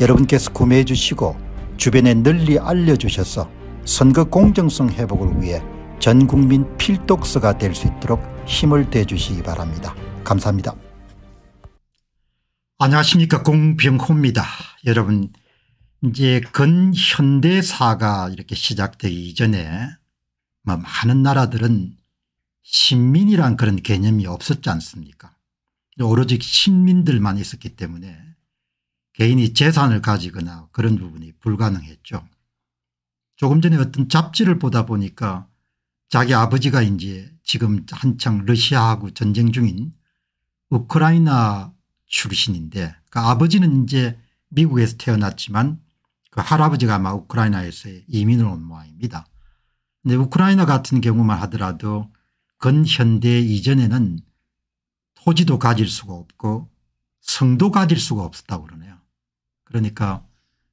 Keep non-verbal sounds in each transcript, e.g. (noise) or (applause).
여러분께서 구매해 주시고 주변에 널리 알려주셔서 선거 공정성 회복을 위해 전국민 필독서가 될 수 있도록 힘을 대주시기 바랍니다. 감사합니다. 안녕하십니까 공병호입니다. 여러분 이제 근현대사가 이렇게 시작되기 전에 뭐 많은 나라들은 신민이란 그런 개념이 없었지 않습니까 오로지 신민들만 있었기 때문에 개인이 재산을 가지거나 그런 부분이 불가능했죠. 조금 전에 어떤 잡지를 보다 보니까 자기 아버지가 이제 지금 한창 러시아하고 전쟁 중인 우크라이나 출신인데 그 아버지는 이제 미국에서 태어났지만 그 할아버지가 아마 우크라이나에서 이민을 온 모양입니다. 근데 우크라이나 같은 경우만 하더라도 근현대 이전에는 토지도 가질 수가 없고 성도 가질 수가 없었다고 그러네요. 그러니까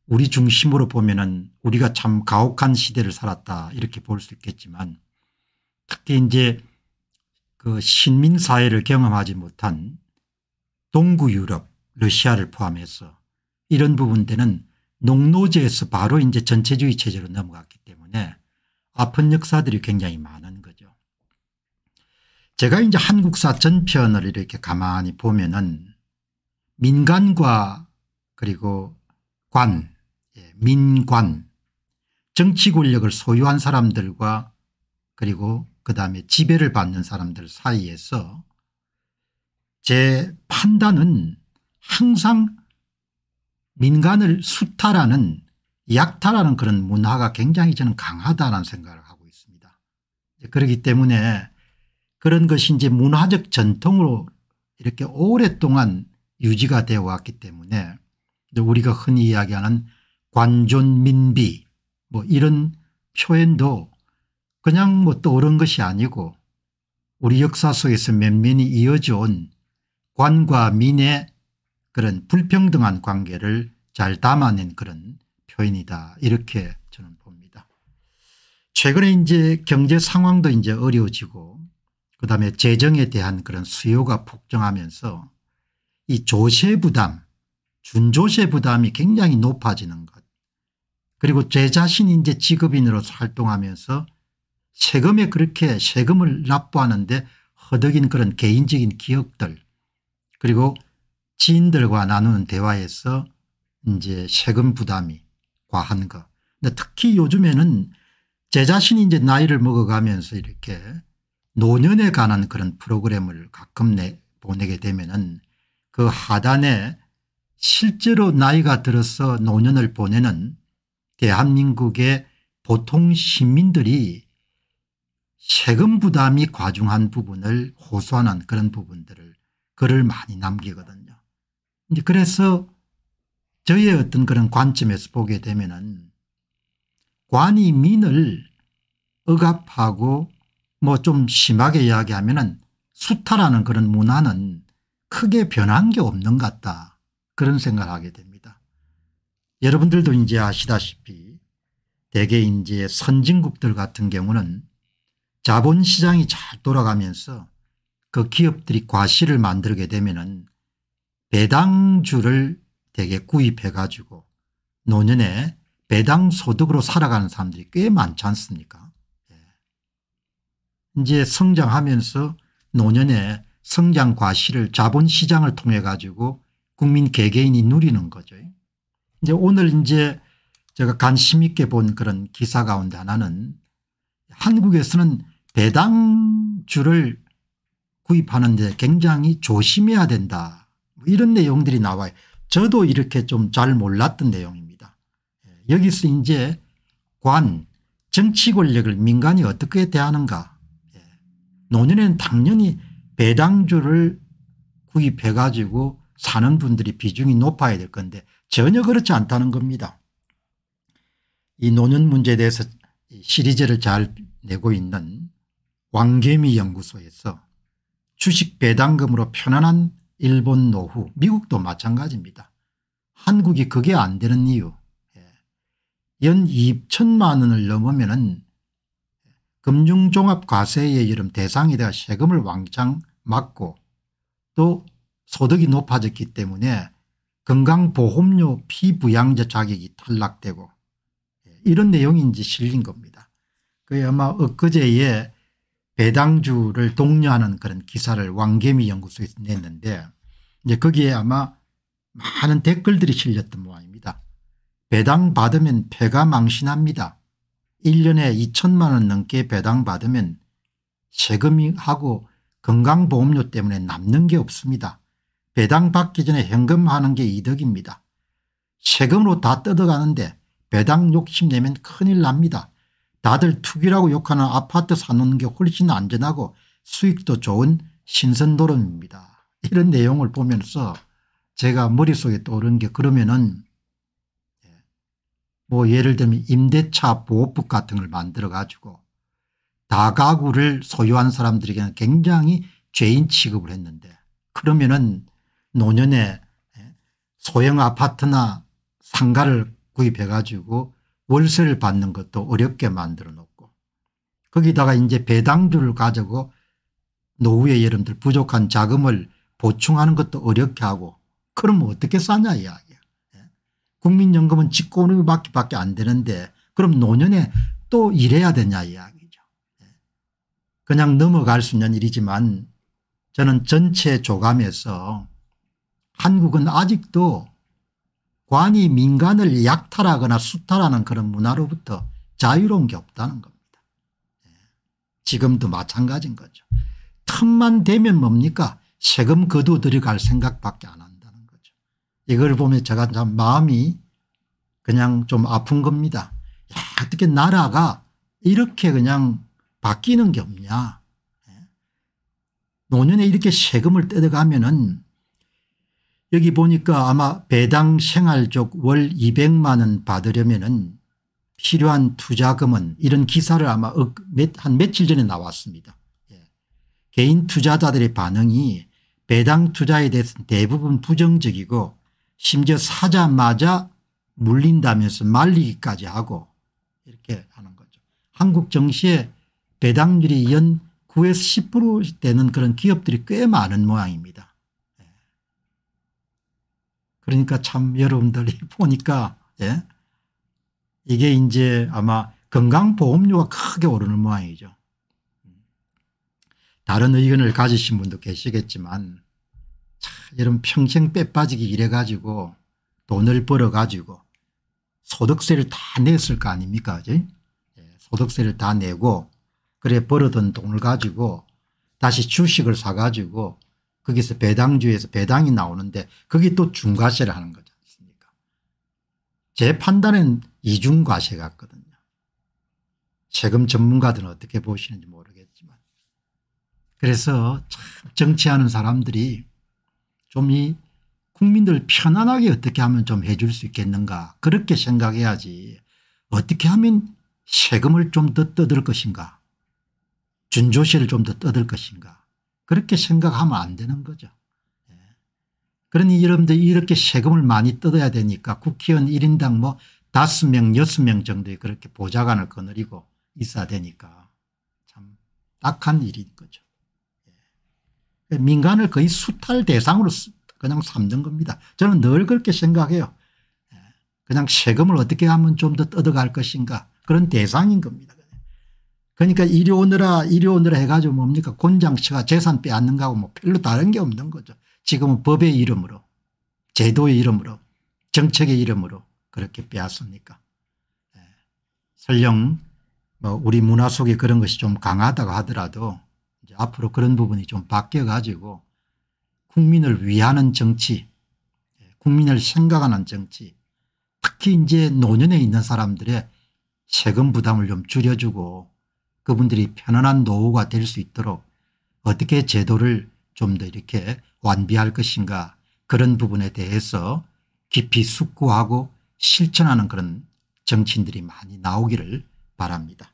우리 중심으로 보면은 우리가 참 가혹한 시대를 살았다 이렇게 볼 수 있겠지만 특히 이제 그 신민사회를 경험하지 못한 동구 유럽 러시아를 포함해서 이런 부분들은 농노제에서 바로 이제 전체주의 체제로 넘어갔기 때문에 아픈 역사들이 굉장히 많은 거죠. 제가 이제 한국사 전편을 이렇게 가만히 보면은 민간과 그리고 관 예, 민관 정치 권력을 소유한 사람들과 그리고 그다음에 지배를 받는 사람들 사이에서 제 판단은 항상 민간을 수탈하는 약탈하는 그런 문화가 굉장히 저는 강하다는 생각을 하고 있습니다. 그렇기 때문에 그런 것이 이제 문화적 전통으로 이렇게 오랫동안 유지가 되어 왔기 때문에 우리가 흔히 이야기하는 관존민비 뭐 이런 표현도 그냥 뭐 떠오른 것이 아니고 우리 역사 속에서 면면이 이어져 온 관과 민의 그런 불평등한 관계를 잘 담아낸 그런 표현이다 이렇게 저는 봅니다. 최근에 이제 경제 상황도 이제 어려워지고 그다음에 재정에 대한 그런 수요가 폭증하면서 이 조세 부담 준조세 부담이 굉장히 높아지는 것 그리고 제 자신이 이제 직업인으로서 활동하면서 세금에 그렇게 세금을 납부하는데 허덕인 그런 개인적인 기억들 그리고 지인들과 나누는 대화에서 이제 세금 부담이 과한 것. 근데 특히 요즘에는 제 자신이 이제 나이를 먹어가면서 이렇게 노년에 관한 그런 프로그램을 가끔 내 보내게 되면은 그 하단에 실제로 나이가 들어서 노년을 보내는 대한민국의 보통 시민들이 세금 부담이 과중한 부분을 호소하는 그런 부분들을 글을 많이 남기거든요. 이제 그래서 저의 어떤 그런 관점에서 보게 되면은 관이 민을 억압하고 뭐 좀 심하게 이야기하면은 수타라는 그런 문화는 크게 변한 게 없는 것 같다. 그런 생각을 하게 됩니다. 여러분들도 이제 아시다시피 대개 이제 선진국들 같은 경우는 자본시장이 잘 돌아가면서 그 기업들이 과실을 만들게 되면은 배당주를 대개 구입해 가지고 노년에 배당소득으로 살아가는 사람들이 꽤 많지 않습니까 예. 이제 성장하면서 노년에 성장 과실을 자본시장을 통해 가지고 국민 개개인이 누리는 거죠. 이제 오늘 이제 제가 관심 있게 본 그런 기사 가운데 하나는 한국에서는 배당주를 구입하는데 굉장히 조심해야 된다 뭐 이런 내용들이 나와요. 저도 이렇게 좀 잘 몰랐던 내용입니다. 예, 여기서 이제 관 정치 권력을 민간이 어떻게 대하는가 예, 노년는 당연히 배당주를 구입해 가지고 사는 분들이 비중이 높아야 될 건데 전혀 그렇지 않다는 겁니다. 이 노년 문제에 대해서 시리즈를 잘 내고 있는 왕계미 연구소에서 주식 배당금으로 편안한 일본 노후 미국도 마찬가지입니다. 한국이 그게 안 되는 이유 예. 연 2천만 원을 넘으면 은 금융종합과세의 이름 대상에다가 세금을 왕창 맞고 또 소득이 높아졌기 때문에 건강보험료 피부양자 자격이 탈락되고 예, 이런 내용인지 실린 겁니다. 그게 아마 엊그제에 배당주를 독려하는 그런 기사를 왕개미 연구소에서 냈는데 이제 거기에 아마 많은 댓글들이 실렸던 모양입니다. 배당 받으면 폐가 망신합니다. 1년에 2천만 원 넘게 배당 받으면 세금하고 이 건강보험료 때문에 남는 게 없습니다. 배당 받기 전에 현금하는 게 이득입니다. 세금으로 다 뜯어가는데 배당 욕심내면 큰일 납니다. 다들 투기라고 욕하는 아파트 사놓는 게 훨씬 안전하고 수익도 좋은 신선도름입니다. 이런 내용을 보면서 제가 머릿속에 떠오른 게 그러면은 예, 뭐 예를 들면 임대차 보호법 같은 걸 만들어 가지고 다가구를 소유한 사람들에게는 굉장히 죄인 취급을 했는데 그러면은 노년에 예, 소형 아파트나 상가를 구입해 가지고 월세를 받는 것도 어렵게 만들어 놓고 거기다가 이제 배당주를 가지고 노후의 여러분들 부족한 자금을 보충하는 것도 어렵게 하고 그러면 어떻게 사냐 이야기야. 예. 국민연금은 직권으로 밖에 안 되는데 그럼 노년에 또 일해야 되냐 이야기죠. 예. 그냥 넘어갈 수 있는 일이지만 저는 전체 조감에서 한국은 아직도 관이 민간을 약탈하거나 수탈하는 그런 문화로부터 자유로운 게 없다는 겁니다. 예. 지금도 마찬가지인 거죠. 틈만 되면 뭡니까 세금 거둬 들어갈 생각밖에 안 한다는 거죠. 이걸 보면 제가 참 마음이 그냥 좀 아픈 겁니다. 야, 어떻게 나라가 이렇게 그냥 바뀌는 게 없냐. 예. 노년에 이렇게 세금을 떼어가면은 여기 보니까 아마 배당 생활 쪽 월 200만 원 받으려면 은 필요한 투자금은 이런 기사를 아마 한 며칠 전에 나왔습니다. 예. 개인 투자자들의 반응이 배당 투자에 대해서 대부분 부정적이고 심지어 사자마자 물린다면서 말리기까지 하고 이렇게 하는 거죠. 한국 정시에 배당률이 연 9에서 10% 되는 그런 기업들이 꽤 많은 모양입니다. 그러니까 참 여러분들이 (laughs) 보니까 예? 이게 이제 아마 건강보험료가 크게 오르는 모양이죠. 다른 의견을 가지신 분도 계시겠지만 차, 이런 평생 빼빠지기 일해가지고 돈을 벌어가지고 소득세를 다 냈을 거 아닙니까? 그지? 예, 소득세를 다 내고 그래 벌어둔 돈을 가지고 다시 주식을 사가지고 거기서 배당주에서 배당이 나오는데 거기 또 중과세를 하는 거지 않습니까 제 판단엔 이중과세 같거든요. 세금 전문가들은 어떻게 보시는지 모르겠지만 그래서 참 정치하는 사람들이 좀 이 국민들 편안하게 어떻게 하면 좀 해줄 수 있겠는가 그렇게 생각해야지 어떻게 하면 세금을 좀 더 떠들 것인가 준조세를 좀 더 떠들 것인가 그렇게 생각하면 안 되는 거죠. 예. 그러니 여러분들 이렇게 세금을 많이 뜯어야 되니까 국회의원 1인당 뭐 5명 6명 정도의 그렇게 보좌관을 거느리고 있어야 되니까 참 딱한 일인 거죠. 예. 그러니까 민간을 거의 수탈 대상으로 그냥 삼는 겁니다. 저는 늘 그렇게 생각해요. 예. 그냥 세금을 어떻게 하면 좀 더 뜯어갈 것인가 그런 대상인 겁니다. 그러니까 이리 오느라 이리 오느라 해가지고 뭡니까 곤장씨가 재산 빼앗는 거하고 뭐 별로 다른 게 없는 거죠. 지금은 법의 이름으로 제도의 이름으로 정책의 이름으로 그렇게 빼앗습니까 네. 설령 뭐 우리 문화 속에 그런 것이 좀 강하다고 하더라도 이제 앞으로 그런 부분이 좀 바뀌어 가지고 국민을 위하는 정치 예, 국민을 생각하는 정치 특히 이제 노년에 있는 사람들의 세금 부담을 좀 줄여주고 그분들이 편안한 노후가 될 수 있도록 어떻게 제도를 좀 더 이렇게 완비할 것인가 그런 부분에 대해서 깊이 숙고하고 실천하는 그런 정치인들이 많이 나오기를 바랍니다.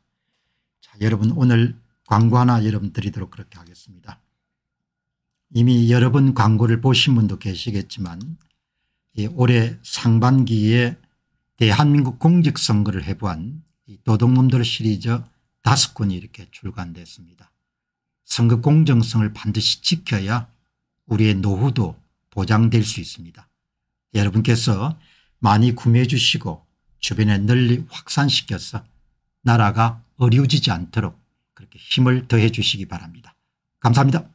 자, 여러분 오늘 광고 하나 여러분 드리도록 그렇게 하겠습니다. 이미 여러 번 광고를 보신 분도 계시겠지만 올해 상반기에 대한민국 공직선거를 해부한도둑문들 시리즈 다섯 권이 이렇게 출간됐습니다. 선거 공정성을 반드시 지켜야 우리의 노후도 보장될 수 있습니다. 여러분께서 많이 구매해 주시고 주변에 널리 확산시켜서 나라가 어려워지지 않도록 그렇게 힘을 더해 주시기 바랍니다. 감사합니다.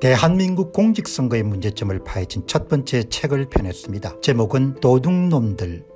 대한민국 공직선거의 문제점을 파헤친 첫 번째 책을 펴냈습니다. 제목은 도둑놈들